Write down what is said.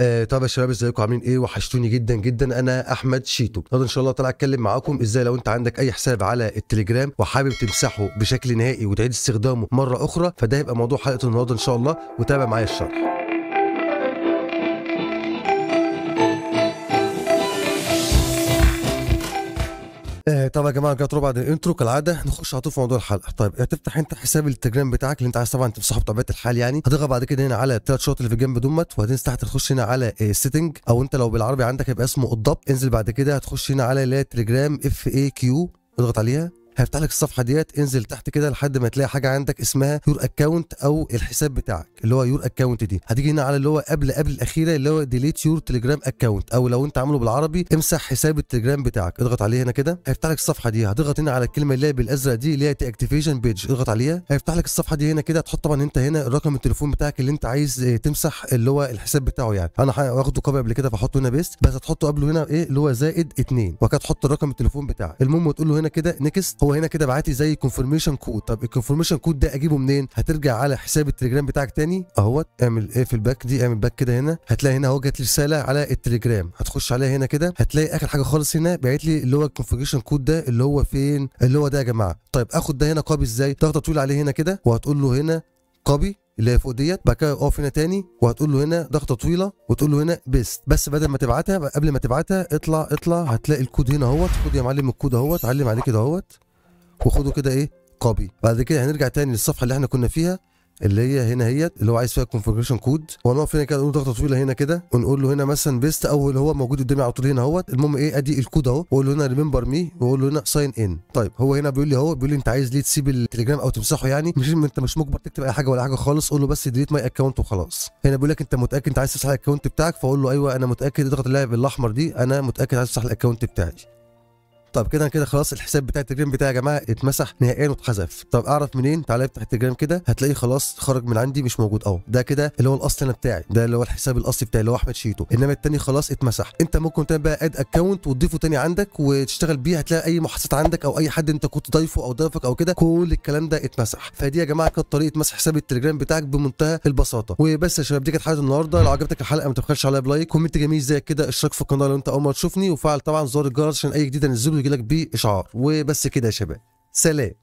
آه طب يا شباب ازيكم عاملين ايه وحشتوني جدا جدا انا احمد شيتو النهارده ان شاء الله طالع اتكلم معاكم ازاي لو انت عندك اي حساب على التليجرام وحابب تمسحه بشكل نهائي وتعيد استخدامه مره اخرى فده هيبقى موضوع حلقه النهارده ان شاء الله وتابع معايا الشرح آه طبعا يا جماعه رجعتوا بعد الانترو كالعاده نخش على طول في موضوع الحلقه طيب هتفتح آه، انت حساب التليجرام بتاعك اللي انت عايز طبعا تمسحه بطبيعه الحال يعني هتضغط بعد كده هنا على الثلاث شوط اللي في الجنب دوت وبعدين تحت تخش هنا على سيتنج آه، او انت لو بالعربي عندك هيبقى اسمه الضبط انزل بعد كده هتخش هنا على اللي هي تليجرام اف اي كيو اضغط عليها هيفتح لك الصفحه ديت انزل تحت كده لحد ما تلاقي حاجه عندك اسمها يور اكونت او الحساب بتاعك اللي هو يور اكونت دي هتيجي هنا على اللي هو قبل قبل الاخيره اللي هو ديليت يور تليجرام اكونت او لو انت عامله بالعربي امسح حساب التليجرام بتاعك اضغط عليه هنا كده هيفتح لك الصفحه دي هتضغط هنا على الكلمه اللي هي بالازرق دي اللي هي تي بيج اضغط عليها هيفتح لك الصفحه دي هنا كده تحط طبعا انت هنا رقم التليفون بتاعك اللي انت عايز آه، تمسح اللي هو الحساب بتاعه يعني انا واخده كوبي قبل كده فاحطه هنا بيست بس هتحطه قبله هنا ايه اللي هو زائد 2 وكده تحط رقم التليفون بتاعك المهم وتقول له هنا كده نيكست هو هنا كده بعت لي زي كونفرميشن كود طب الكونفرميشن كود ده اجيبه منين هترجع على حساب التليجرام بتاعك تاني اهوت اعمل ايه في الباك دي اعمل باك كده هنا هتلاقي هنا اهو جات لي رساله على التليجرام هتخش عليها هنا كده هتلاقي اخر حاجه خالص هنا بعت لي اللي هو الكونفرميشن كود ده اللي هو فين اللي هو ده يا جماعه طيب اخد ده هنا كوبي ازاي تضغط طويل عليه هنا كده وهتقول له هنا كوبي اللي هي فوق ديت بعد كده اقف هنا تاني وهتقول له هنا ضغطه طويله وتقول له هنا بيست بس بدل ما تبعتها قبل ما تبعتها اطلع اطلع هتلاقي الكود هنا اهوت خد يا معلم الكود اهوت علم عليه كده اهوت وخدوا كده ايه كوبي بعد كده هنرجع تاني للصفحه اللي احنا كنا فيها اللي هي هنا هيت اللي هو عايز فيها الكونفجريشن كود ونقف هنا كده نقول ضغطه طويله هنا كده ونقول له هنا مثلا بيست او اللي هو موجود قدامي على طول هنا اهوت المهم ايه ادي الكود اهو واقول له هنا ريمبر مي واقول له هنا ساين ان طيب هو هنا بيقول لي اهو بيقول لي انت عايز ليه تسيب التليجرام او تمسحه يعني مش انت مش مجبر تكتب اي حاجه ولا حاجه خالص قول له بس ديليت ماي اكونت وخلاص هنا بيقول لك انت متاكد انت عايز تمسح الاكونت بتاعك فاقول له ايوه انا متاكد اضغط اللاعب الاحمر دي انا متاكد عايز تمسح الاكونت بتاعي طب كده كده خلاص الحساب بتاع التليجرام بتاعي يا جماعه اتمسح نهائيا واتحذف طب اعرف منين تعالى افتح التليجرام كده هتلاقيه خلاص خرج من عندي مش موجود اهو ده كده اللي هو الاصل انا بتاعي ده اللي هو الحساب الاصلي بتاعي اللي هو احمد شيتو انما التاني خلاص اتمسح انت ممكن تعمل بقى اد اكونت وتضيفه تاني عندك وتشتغل بيه هتلاقي اي محادثات عندك او اي حد انت كنت ضايفه او ضيفك او كده كل الكلام ده اتمسح فدي يا جماعه كانت طريقه مسح حساب التليجرام بتاعك بمنتهى البساطه وبس يا شباب دي كانت حلقه النهارده لو عجبتك الحلقه ما تبخلش عليا بلايك كومنت جميل زي كده اشترك في القناه لو انت اول مره تشوفني وفعل طبعا زر الجرس عشان اي جديد انزله بيجي لك باشعار وبس كده يا شباب سلام